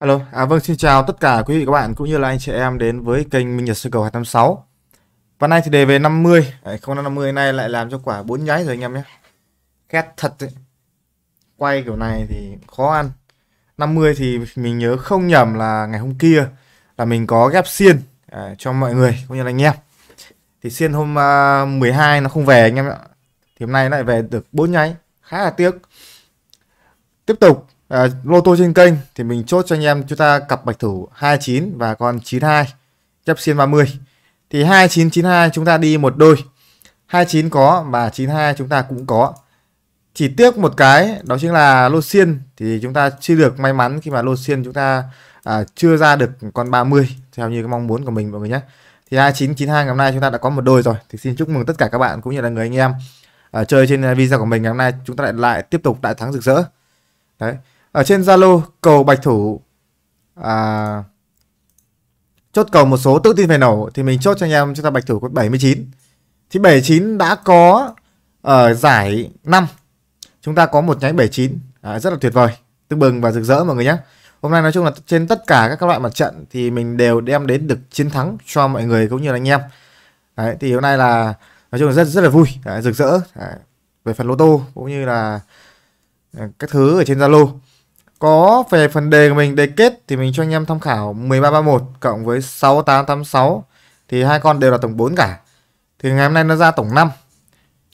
Alo, à vâng xin chào tất cả quý vị các bạn cũng như là anh chị em đến với kênh Minh Nhật Sư Cầu 286 Và nay thì đề về 50, Đấy, 050 nay lại làm cho quả 4 nháy rồi anh em nhé Khét thật đấy. Quay kiểu này thì khó ăn 50 thì mình nhớ không nhầm là ngày hôm kia là mình có ghép xiên à, cho mọi người cũng như là anh em Thì xiên hôm uh, à, 12 nó không về anh em ạ Thì hôm nay lại về được 4 nháy, khá là tiếc Tiếp tục à, lô tô trên kênh thì mình chốt cho anh em chúng ta cặp bạch thủ 29 và con 92 chấp xiên 30 thì 2992 chúng ta đi một đôi 29 có và 92 chúng ta cũng có chỉ tiếc một cái đó chính là lô xiên thì chúng ta chưa được may mắn khi mà lô xiên chúng ta à, chưa ra được con 30 theo như cái mong muốn của mình mọi người nhé thì 2992 ngày hôm nay chúng ta đã có một đôi rồi thì xin chúc mừng tất cả các bạn cũng như là người anh em ở à, chơi trên video của mình ngày hôm nay chúng ta lại lại tiếp tục đại thắng rực rỡ đấy ở trên Zalo cầu Bạch Thủ à, chốt cầu một số tự tin phải nổ thì mình chốt cho anh em chúng ta Bạch Thủ có 79 thì 79 đã có ở ờ, giải 5 chúng ta có một nháy 79 à, rất là tuyệt vời tương bừng và rực rỡ mọi người nhé hôm nay nói chung là trên tất cả các, các loại mặt trận thì mình đều đem đến được chiến thắng cho mọi người cũng như là anh em Đấy, thì hôm nay là nói chung là rất rất là vui Đấy, rực rỡ Đấy, về phần lô tô cũng như là ờ, các thứ ở trên zalo có về phần đề của mình đề kết thì mình cho anh em tham khảo 1331 cộng với 6886 thì hai con đều là tổng 4 cả thì ngày hôm nay nó ra tổng 5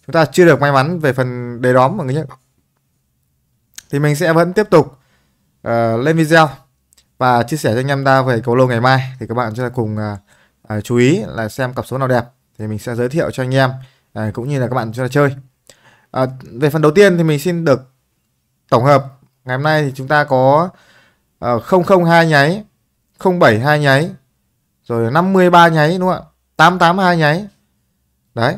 chúng ta chưa được may mắn về phần đề đóm mọi người nhé thì mình sẽ vẫn tiếp tục uh, lên video và chia sẻ cho anh em ta về cầu lô ngày mai thì các bạn chúng ta cùng uh, uh, chú ý là xem cặp số nào đẹp thì mình sẽ giới thiệu cho anh em uh, cũng như là các bạn cho ta chơi uh, về phần đầu tiên thì mình xin được tổng hợp ngày hôm nay thì chúng ta có uh, ờ, 002 nháy 072 nháy rồi 53 nháy đúng không ạ 882 nháy đấy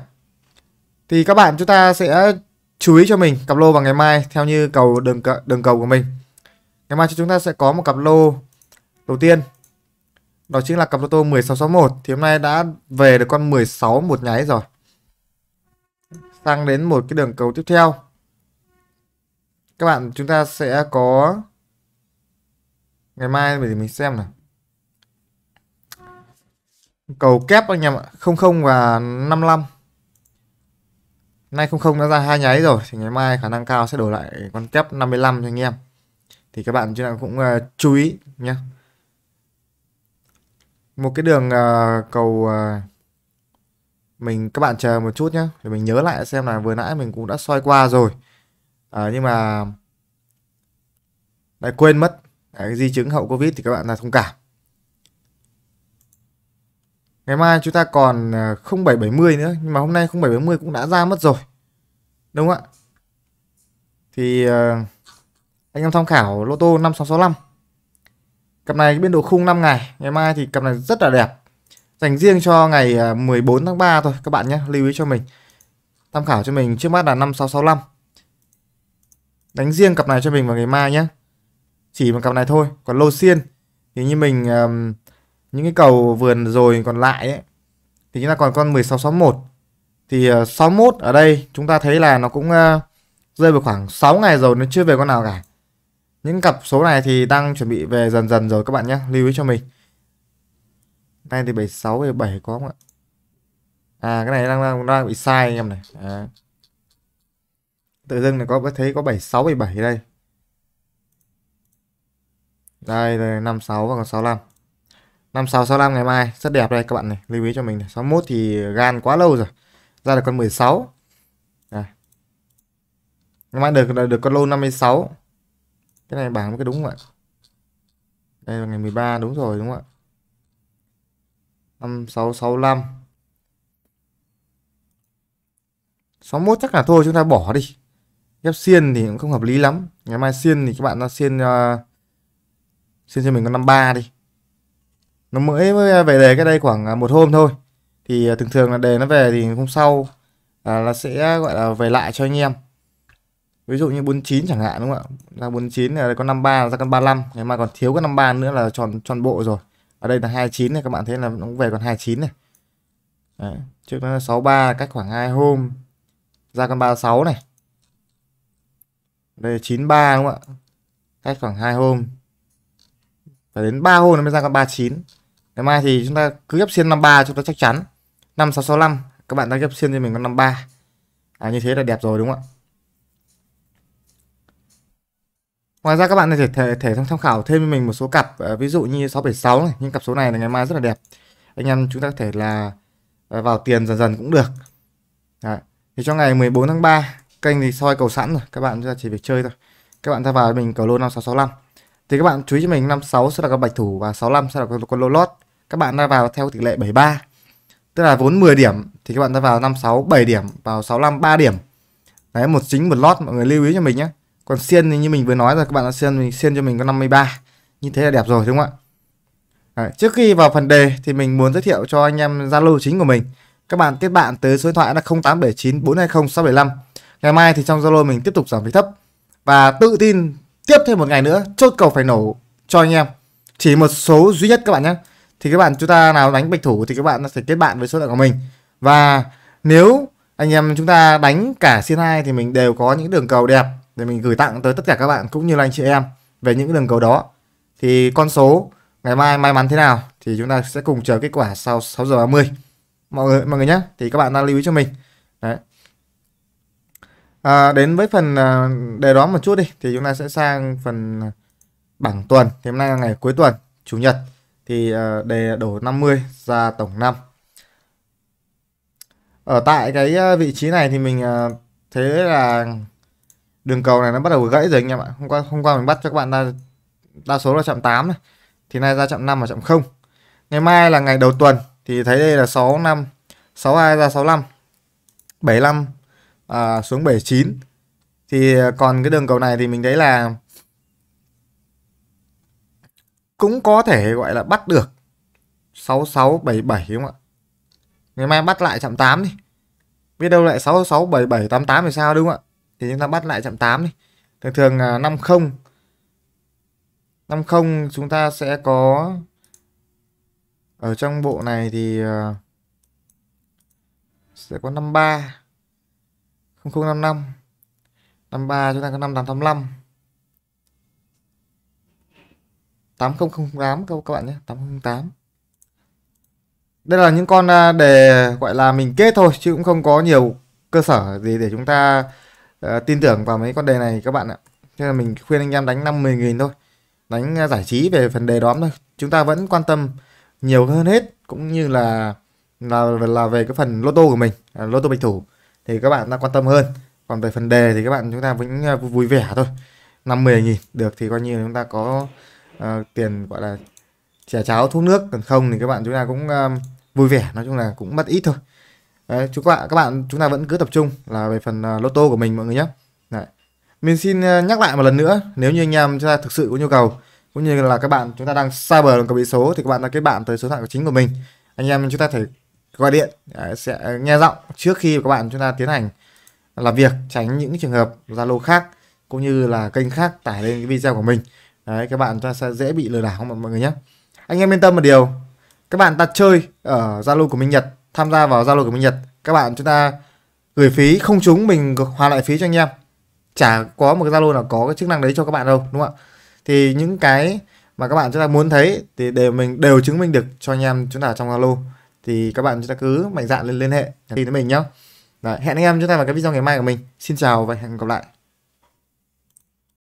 thì các bạn chúng ta sẽ chú ý cho mình cặp lô vào ngày mai theo như cầu đường đường cầu của mình ngày mai chúng ta sẽ có một cặp lô đầu tiên đó chính là cặp lô tô 1661 thì hôm nay đã về được con 16 một nháy rồi sang đến một cái đường cầu tiếp theo các bạn chúng ta sẽ có ngày mai để mình xem này cầu kép anh em ạ 00 và 55 nay 00 nó ra hai nháy rồi thì ngày mai khả năng cao sẽ đổi lại con kép 55 cho anh em thì các bạn chúng ta cũng uh, chú ý nhé một cái đường uh, cầu uh, mình các bạn chờ một chút nhé để mình nhớ lại xem là vừa nãy mình cũng đã soi qua rồi à, nhưng mà lại quên mất cái di chứng hậu covid thì các bạn là thông cảm ngày mai chúng ta còn 0770 ờ, nữa nhưng mà hôm nay 0770 cũng đã ra mất rồi đúng không ạ thì uh, anh em tham khảo lô tô 5665 cặp này biên độ khung 5 ngày ngày mai thì cặp này rất là đẹp dành riêng cho ngày 14 tháng 3 thôi các bạn nhé lưu ý cho mình tham khảo cho mình trước mắt là 5665 đánh riêng cặp này cho mình vào ngày mai nhé chỉ một cặp này thôi còn lô xiên thì như mình um, những cái cầu vườn rồi còn lại ấy, thì chúng ta còn con 1661 thì ờ, uh, 61 ở đây chúng ta thấy là nó cũng uh, rơi vào khoảng 6 ngày rồi nó chưa về con nào cả những cặp số này thì đang chuẩn bị về dần dần rồi các bạn nhé lưu ý cho mình nay thì 76 77 có không ạ à cái này đang đang, đang bị sai anh em này à tự dưng này có thấy có bảy sáu bảy bảy đây đây là 56 và còn 65 56 65 ngày mai rất đẹp đây các bạn này lưu ý cho mình này. 61 thì gan quá lâu rồi ra được con 16 à. ngày mai được được con lô 56 cái này bảng cái đúng không ạ đây là ngày 13 đúng rồi đúng không ạ 5665 61 chắc là thôi chúng ta bỏ đi ghép xiên thì cũng không hợp lý lắm ngày mai xiên thì các bạn nó xiên uh, à, xiên cho mình con 53 đi nó mới, mới về đề cái đây khoảng à, một hôm thôi thì à, thường thường là đề nó về thì hôm sau à, là sẽ gọi là về lại cho anh em ví dụ như 49 chẳng hạn đúng không ạ là 49 là con 53 ra con 35 ngày mai còn thiếu cái 53 nữa là tròn tròn bộ rồi ở đây là 29 này các bạn thấy là nó cũng về còn 29 này Đấy. trước đó là 63 cách khoảng 2 hôm ra con 36 này đây 93 đúng không ạ cách khoảng 2 hôm phải đến 3 hôm nó mới ra con 39 ngày mai thì chúng ta cứ ghép xiên 53 cho nó chắc chắn 5665 các bạn đang ghép xiên cho mình con 53 à như thế là đẹp rồi đúng không ạ Ngoài ra các bạn có thể, thể, tham khảo thêm với mình một số cặp ờ, ví dụ như 676 này, những cặp số này là ngày mai rất là đẹp. Anh em chúng ta có thể là ờ, vào tiền dần dần cũng được. Đấy. Thì cho ngày 14 tháng 3 kênh thì soi cầu sẵn rồi các bạn ra chỉ việc chơi thôi các bạn ra vào mình cầu lô 5665 thì các bạn chú ý cho mình 56 sẽ là con bạch thủ và 65 sẽ là con, con lô lót các bạn ra vào theo tỷ lệ 73 tức là vốn 10 điểm thì các bạn ra vào 56 7 điểm vào 65 3 điểm đấy một chính một lót mọi người lưu ý cho mình nhé còn xiên thì như mình vừa nói rồi các bạn đã xiên mình xiên cho mình có 53 như thế là đẹp rồi đúng không ạ đấy, trước khi vào phần đề thì mình muốn giới thiệu cho anh em Zalo chính của mình các bạn kết bạn tới số điện thoại là 0879 420 675 ngày mai thì trong Zalo mình tiếp tục giảm phí thấp và tự tin tiếp thêm một ngày nữa chốt cầu phải nổ cho anh em chỉ một số duy nhất các bạn nhé thì các bạn chúng ta nào đánh bạch thủ thì các bạn sẽ kết bạn với số lượng của mình và nếu anh em chúng ta đánh cả xiên 2 thì mình đều có những đường cầu đẹp để mình gửi tặng tới tất cả các bạn cũng như là anh chị em về những đường cầu đó thì con số ngày mai may mắn thế nào thì chúng ta sẽ cùng chờ kết quả sau 6 giờ 30 mọi người mọi người nhé thì các bạn đang lưu ý cho mình đấy À, đến với phần à, đề đó một chút đi thì chúng ta sẽ sang phần à, bảng tuần. Thì hôm nay là ngày cuối tuần, chủ nhật thì à, đề đổ 50 ra tổng 5. Ở tại cái vị trí này thì mình à, thấy là đường cầu này nó bắt đầu gãy rồi anh em ạ. Hôm qua hôm qua mình bắt cho các bạn ra đa số là chạm 8 này. Thì nay ra chạm 5 và chạm 0. Ngày mai là ngày đầu tuần thì thấy đây là 6 5 62 ra 65. 75 à, xuống 79 thì à, còn cái đường cầu này thì mình thấy là cũng có thể gọi là bắt được 6677 đúng không ạ ngày mai bắt lại chạm 8 đi biết đâu lại 667788 thì sao đúng không ạ thì chúng ta bắt lại chạm 8 đi thường thường 50 à, 50 chúng ta sẽ có ở trong bộ này thì à, sẽ có 53 0055 53 chúng ta có 5885 8008 các các bạn nhé 808 đây là những con à, để gọi là mình kết thôi chứ cũng không có nhiều cơ sở gì để chúng ta uh, tin tưởng vào mấy con đề này các bạn ạ Thế là mình khuyên anh em đánh 50 nghìn thôi đánh à, giải trí về phần đề đóm thôi chúng ta vẫn quan tâm nhiều hơn hết cũng như là là là về cái phần lô tô của mình lô tô bạch thủ thì các bạn đã quan tâm hơn còn về phần đề thì các bạn chúng ta vẫn à, vui vẻ thôi 50 nghìn được thì coi như chúng ta có uh, tiền gọi là trẻ cháo thuốc nước còn không thì các bạn chúng ta cũng um, vui vẻ nói chung là cũng mất ít thôi đấy chúc các bạn các bạn chúng ta vẫn cứ tập trung là về phần uh, lô tô của mình mọi người nhé đấy. mình xin uh, nhắc lại một lần nữa nếu như anh em chúng ta thực sự có nhu cầu cũng như là các bạn chúng ta đang xa bờ đồng bị số thì các bạn đã kết bạn tới số điện thoại chính của mình anh em chúng ta thể gọi điện à, sẽ nghe giọng trước khi các bạn chúng ta tiến hành làm việc tránh những trường hợp Zalo khác cũng như là kênh khác tải lên cái video của mình đấy các bạn ta sẽ dễ bị lừa đảo không mọi người nhé anh em yên tâm một điều các bạn ta chơi ở Zalo của Minh Nhật tham gia vào Zalo của Minh Nhật các bạn chúng ta gửi phí không chúng mình hoàn lại phí cho anh em chả có một cái Zalo nào có cái chức năng đấy cho các bạn đâu đúng không ạ thì những cái mà các bạn chúng ta muốn thấy thì đều mình đều chứng minh được cho anh em chúng ta trong Zalo thì các bạn chúng ta cứ mạnh dạn lên liên hệ tìm tới mình nhé hẹn anh em chúng ta vào cái video ngày mai của mình xin chào và hẹn gặp lại